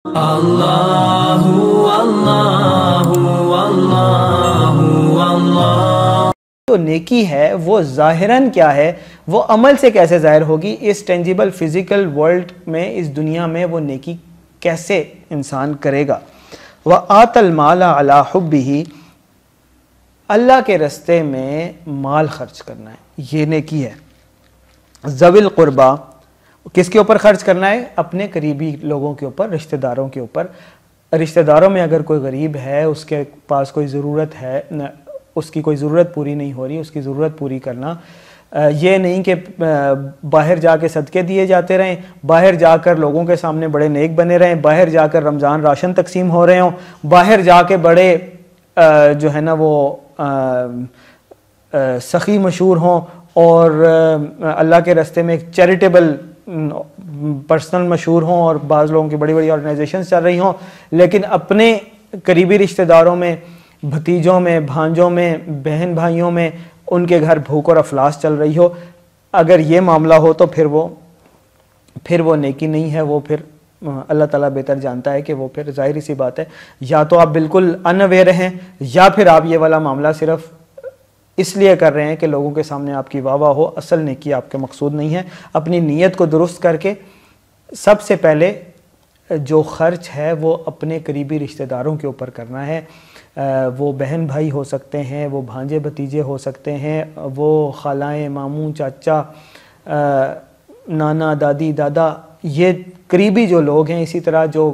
الله الله तो नेकी है वो जाहिरन क्या है वो अमल से कैसे ज़ाहिर होगी इस टेंजिबल फिज़िकल वर्ल्ड में इस दुनिया में वो नेकी कैसे इंसान करेगा वह आतल माला अला ही अल्लाह के रस्ते में माल खर्च करना है ये नेकी है जविल क़ुरबा किसके ऊपर खर्च करना है अपने करीबी लोगों के ऊपर रिश्तेदारों के ऊपर रिश्तेदारों में अगर कोई गरीब है उसके पास कोई ज़रूरत है उसकी कोई ज़रूरत पूरी नहीं हो रही उसकी ज़रूरत पूरी करना ये नहीं कि बाहर जा के सदके दिए जाते रहें बाहर जाकर लोगों के सामने बड़े नेक बने रहें बाहर जाकर रमज़ान राशन तकसीम हो रहे हों बाहर जाके बड़े जो है ना वो सखी मशहूर हों और अल्लाह के रस्ते में एक चैरिटेबल पर्सनल मशहूर हों और बाज़ लोगों की बड़ी बड़ी ऑर्गेनाइजेशन चल रही हों लेकिन अपने करीबी रिश्तेदारों में भतीजों में भांजों में बहन भाइयों में उनके घर भूख और अफलास चल रही हो अगर ये मामला हो तो फिर वो फिर वो नेकी नहीं है वो फिर अल्लाह ताला बेहतर जानता है कि वो फिर जाहिर सी बात है या तो आप बिल्कुल अनअवेयर हैं या फिर आप ये वाला मामला सिर्फ़ इसलिए कर रहे हैं कि लोगों के सामने आपकी वाह वाह हो असल नेकी आपके मकसूद नहीं है अपनी नीयत को दुरुस्त करके सबसे पहले जो खर्च है वो अपने करीबी रिश्तेदारों के ऊपर करना है वो बहन भाई हो सकते हैं वो भांजे भतीजे हो सकते हैं वो खालाएँ मामू चाचा नाना दादी दादा ये करीबी जो लोग हैं इसी तरह जो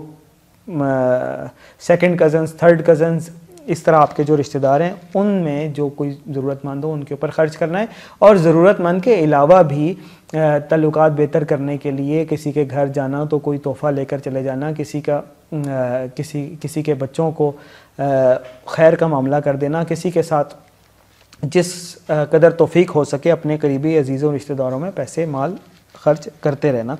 सेकंड कज़न्स थर्ड कज़न्स इस तरह आपके जो रिश्तेदार हैं उनमें जो कोई ज़रूरतमंद हो उनके ऊपर ख़र्च करना है और ज़रूरतमंद के अलावा भी तल्लुक बेहतर करने के लिए किसी के घर जाना तो कोई तोहफ़ा लेकर चले जाना किसी का किसी किसी के बच्चों को खैर का मामला कर देना किसी के साथ जिस कदर तोफ़ी हो सके अपने करीबी अजीज़ों रिश्तेदारों में पैसे माल खर्च करते रहना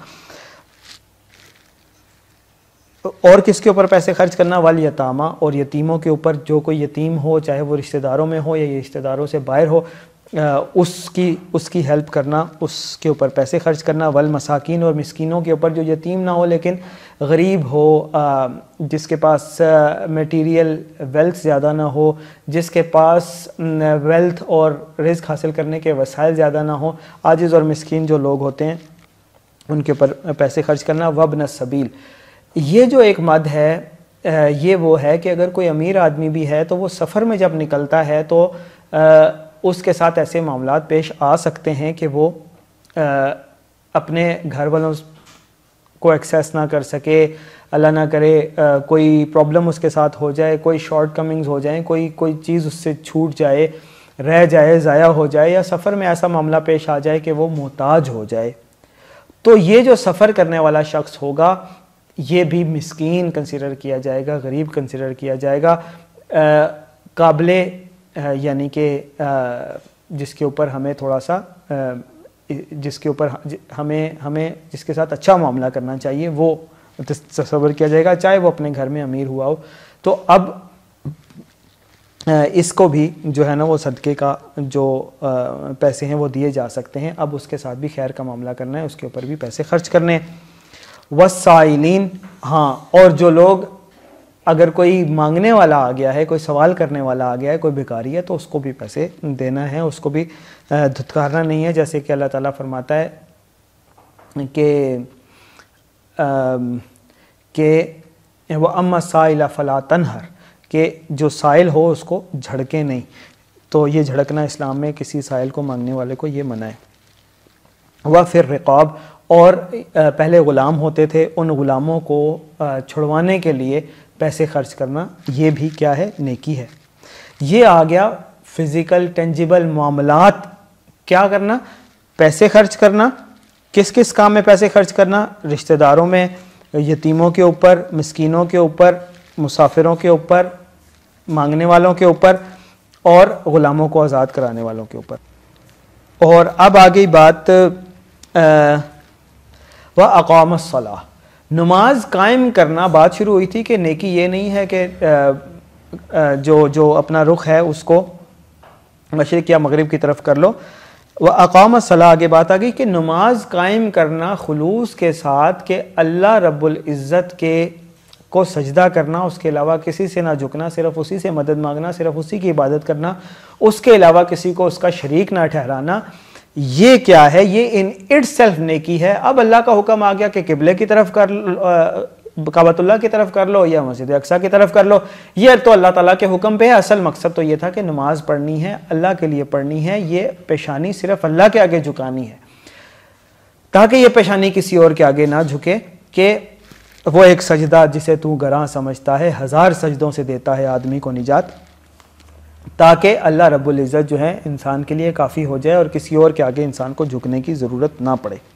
और किसके ऊपर पैसे खर्च करना वाल यतामा और यतीमों के ऊपर जो कोई यतीम हो चाहे वो रिश्तेदारों में हो या रिश्तेदारों से बाहर हो उसकी उसकी हेल्प करना उसके ऊपर पैसे खर्च करना वल मसाकिन और मस्किनों के ऊपर जो यतीम ना हो लेकिन गरीब हो जिसके पास मटेरियल वेल्थ ज़्यादा ना हो जिसके पास वेल्थ और रिस्क हासिल करने के वसाइल ज़्यादा ना हो आजिज़ और मस्किन जो लोग होते हैं उनके ऊपर पैसे खर्च करना वबन सबील ये जो एक मद है ये वो है कि अगर कोई अमीर आदमी भी है तो वो सफ़र में जब निकलता है तो उसके साथ ऐसे मामला पेश आ सकते हैं कि वो अपने घर वालों को एक्सेस ना कर सके अल्लाह ना करे आ, कोई प्रॉब्लम उसके साथ हो जाए कोई शॉर्ट कमिंग्स हो जाए कोई कोई चीज़ उससे छूट जाए रह जाए ज़ाया हो जाए या सफ़र में ऐसा मामला पेश आ जाए कि वो मोहताज हो जाए तो ये जो सफ़र करने वाला शख्स होगा ये भी मस्किन कंसिडर किया जाएगा गरीब कंसिडर किया जाएगा काबिल यानी कि जिसके ऊपर हमें थोड़ा सा जिसके ऊपर हमें हमें जिसके साथ अच्छा मामला करना चाहिए वो तस्वर किया जाएगा चाहे वो अपने घर में अमीर हुआ हो तो अब इसको भी जो है ना वो सदक़े का जो पैसे हैं वो दिए जा सकते हैं अब उसके साथ भी खैर का मामला करना है उसके ऊपर भी पैसे खर्च करने हैं वसाइलिन हाँ और जो लोग अगर कोई मांगने वाला आ गया है कोई सवाल करने वाला आ गया है कोई भिकारी है तो उसको भी पैसे देना है उसको भी धुतकारना नहीं है जैसे कि अल्लाह ताला फरमाता है कि के वह अम्मा साइला फ़ला तनहर के जो साइल हो उसको झड़के नहीं तो ये झड़कना इस्लाम में किसी साइल को मांगने वाले को ये मना है व फिर रिकॉब और पहले ग़ुलाम होते थे उन ग़ुलामों को छुड़वाने के लिए पैसे खर्च करना ये भी क्या है नेकी है ये आ गया फिज़िकल टेंजिबल मामलात क्या करना पैसे खर्च करना किस किस काम में पैसे खर्च करना रिश्तेदारों में यतीमों के ऊपर मस्किनों के ऊपर मुसाफिरों के ऊपर मांगने वालों के ऊपर और ग़ुलामों को आज़ाद कराने वालों के ऊपर और अब आ गई बात व अकाम सलाह नमाज कायम करना बात शुरू हुई थी कि नेकी ये नहीं है कि जो जो अपना रुख है उसको मशरक़ या मगरब की तरफ कर लो वह अकाम सलाह आगे बात आ गई कि नमाज कायम करना खलूस के साथ कि अल्लाह रब्ज़त के को सजदा करना उसके अलावा किसी से ना झुकना सिर्फ उसी से मदद मांगना सिर्फ उसी की इबादत करना उसके अलावा किसी को उसका शरीक ना ठहराना ये क्या है ये इन इट सेल्फ नेकी है अब अल्लाह का हुक्म आ गया कि किबले की तरफ कर काबतुल्ला की तरफ कर लो या मस्जिद अक्सा की तरफ कर लो ये तो अल्लाह ताला के हुक्म पे है असल मकसद तो ये था कि नमाज पढ़नी है अल्लाह के लिए पढ़नी है ये पेशानी सिर्फ अल्लाह के आगे झुकानी है ताकि ये पेशानी किसी और के आगे ना झुके कि वो एक सजदा जिसे तू गरा समझता है हज़ार सजदों से देता है आदमी को निजात ताकि अल्लाह रब्बुल इज़्ज़त जो है इंसान के लिए काफ़ी हो जाए और किसी और के आगे इंसान को झुकने की ज़रूरत ना पड़े